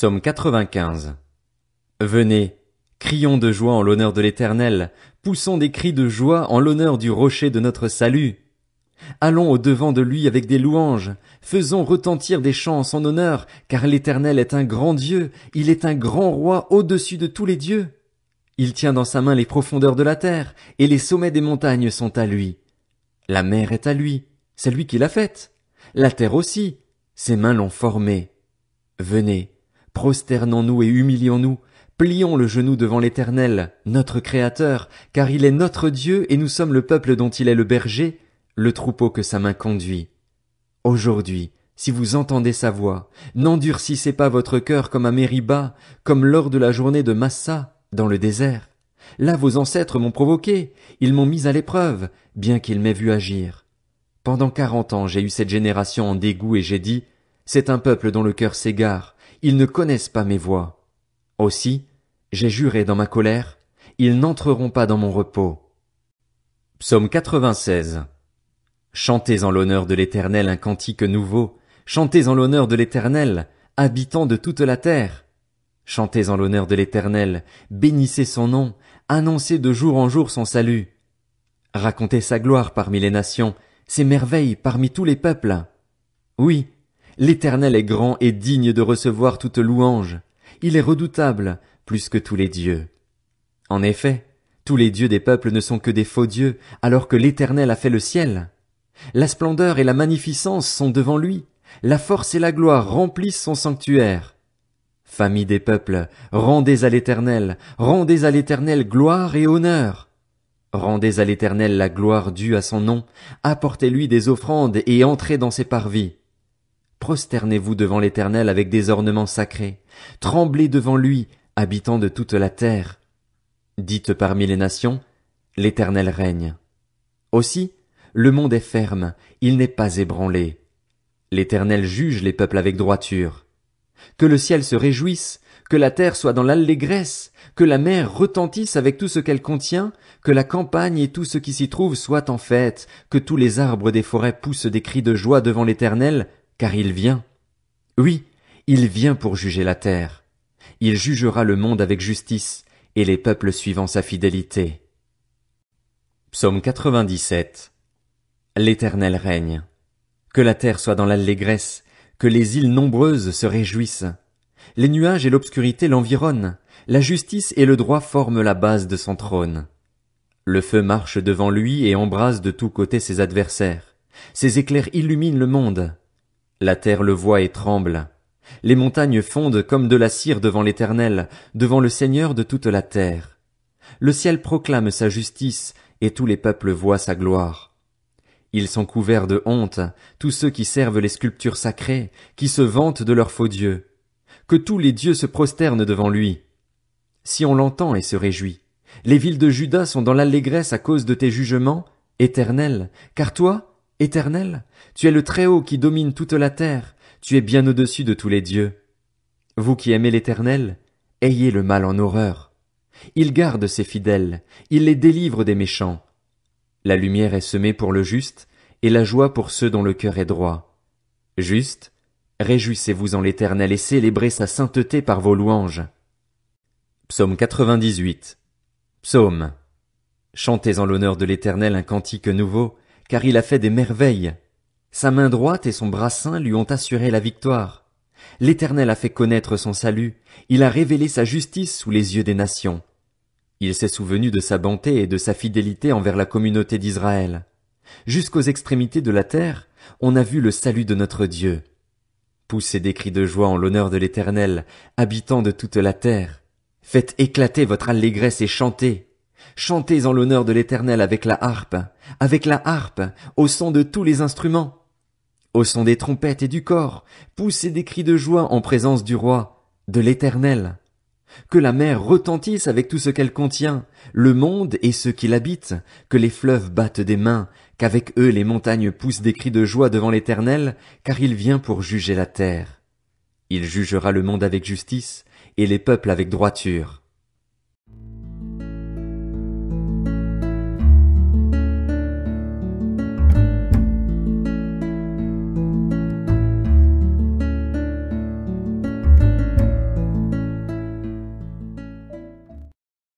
Psaume 95. Venez, crions de joie en l'honneur de l'Éternel, poussons des cris de joie en l'honneur du rocher de notre salut. Allons au devant de lui avec des louanges, faisons retentir des chants en son honneur, car l'Éternel est un grand Dieu, il est un grand roi au-dessus de tous les dieux. Il tient dans sa main les profondeurs de la terre, et les sommets des montagnes sont à lui. La mer est à lui, c'est lui qui l'a faite. La terre aussi, ses mains l'ont formée. Venez, Prosternons-nous et humilions-nous, plions le genou devant l'Éternel, notre Créateur, car il est notre Dieu et nous sommes le peuple dont il est le berger, le troupeau que sa main conduit. Aujourd'hui, si vous entendez sa voix, n'endurcissez pas votre cœur comme à Mériba, comme lors de la journée de Massa, dans le désert. Là vos ancêtres m'ont provoqué, ils m'ont mis à l'épreuve, bien qu'ils m'aient vu agir. Pendant quarante ans j'ai eu cette génération en dégoût et j'ai dit, c'est un peuple dont le cœur s'égare, ils ne connaissent pas mes voies. Aussi, j'ai juré dans ma colère, ils n'entreront pas dans mon repos. Psaume 96. Chantez en l'honneur de l'Éternel un cantique nouveau, chantez en l'honneur de l'Éternel, habitants de toute la terre. Chantez en l'honneur de l'Éternel, bénissez son nom, annoncez de jour en jour son salut. Racontez sa gloire parmi les nations, ses merveilles parmi tous les peuples. Oui, L'Éternel est grand et digne de recevoir toute louange. Il est redoutable plus que tous les dieux. En effet, tous les dieux des peuples ne sont que des faux dieux, alors que l'Éternel a fait le ciel. La splendeur et la magnificence sont devant lui, la force et la gloire remplissent son sanctuaire. Famille des peuples, rendez à l'Éternel, rendez à l'Éternel gloire et honneur. Rendez à l'Éternel la gloire due à son nom, apportez-lui des offrandes et entrez dans ses parvis. Prosternez-vous devant l'Éternel avec des ornements sacrés, tremblez devant lui, habitants de toute la terre. Dites parmi les nations, l'Éternel règne. Aussi, le monde est ferme, il n'est pas ébranlé. L'Éternel juge les peuples avec droiture. Que le ciel se réjouisse, que la terre soit dans l'allégresse, que la mer retentisse avec tout ce qu'elle contient, que la campagne et tout ce qui s'y trouve soient en fête, que tous les arbres des forêts poussent des cris de joie devant l'Éternel, car il vient. Oui, il vient pour juger la terre. Il jugera le monde avec justice, et les peuples suivant sa fidélité. Psaume 97. L'Éternel règne. Que la terre soit dans l'allégresse, que les îles nombreuses se réjouissent. Les nuages et l'obscurité l'environnent, la justice et le droit forment la base de son trône. Le feu marche devant lui et embrase de tous côtés ses adversaires. Ses éclairs illuminent le monde. La terre le voit et tremble. Les montagnes fondent comme de la cire devant l'Éternel, devant le Seigneur de toute la terre. Le ciel proclame sa justice, et tous les peuples voient sa gloire. Ils sont couverts de honte, tous ceux qui servent les sculptures sacrées, qui se vantent de leurs faux dieux. Que tous les dieux se prosternent devant lui. Si on l'entend et se réjouit. Les villes de Juda sont dans l'allégresse à cause de tes jugements, éternel, car toi, Éternel, tu es le Très-Haut qui domine toute la terre, tu es bien au-dessus de tous les dieux. Vous qui aimez l'Éternel, ayez le mal en horreur. Il garde ses fidèles, il les délivre des méchants. La lumière est semée pour le juste, et la joie pour ceux dont le cœur est droit. Juste, réjouissez-vous en l'Éternel et célébrez sa sainteté par vos louanges. Psaume 98. Psaume. Chantez en l'honneur de l'Éternel un cantique nouveau, car il a fait des merveilles. Sa main droite et son brassin lui ont assuré la victoire. L'Éternel a fait connaître son salut, il a révélé sa justice sous les yeux des nations. Il s'est souvenu de sa bonté et de sa fidélité envers la communauté d'Israël. Jusqu'aux extrémités de la terre, on a vu le salut de notre Dieu. Poussez des cris de joie en l'honneur de l'Éternel, habitant de toute la terre. Faites éclater votre allégresse et chantez. Chantez en l'honneur de l'Éternel avec la harpe, avec la harpe, au son de tous les instruments, au son des trompettes et du corps, poussez des cris de joie en présence du roi, de l'Éternel. Que la mer retentisse avec tout ce qu'elle contient, le monde et ceux qui l'habitent, que les fleuves battent des mains, qu'avec eux les montagnes poussent des cris de joie devant l'Éternel, car il vient pour juger la terre. Il jugera le monde avec justice, et les peuples avec droiture.